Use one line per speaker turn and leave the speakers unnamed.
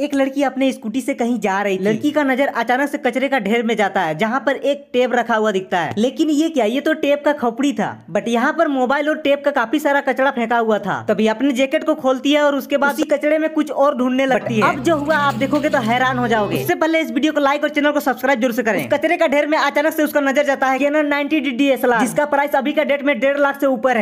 एक लड़की अपने स्कूटी से कहीं जा रही थी। लड़की का नजर अचानक से कचरे का ढेर में जाता है जहाँ पर एक टेप रखा हुआ दिखता है लेकिन ये क्या ये तो टेप का खोपड़ी था बट यहाँ पर मोबाइल और टेप का काफी सारा कचरा फेंका हुआ था तभी अपने जैकेट को खोलती है और उसके बाद उसी कचरे में कुछ और ढूंढने लगती है अब जो हुआ आप देखोगे तो हैरान हो जाओगे इससे पहले इस वीडियो को लाइक और चैनल को सब्सक्राइब जरूर से करें कचरे का ढेर में अचानक से उसका नजर जाता है डी डी जिसका प्राइस अभी का डेट में डेढ़ लाख से ऊपर है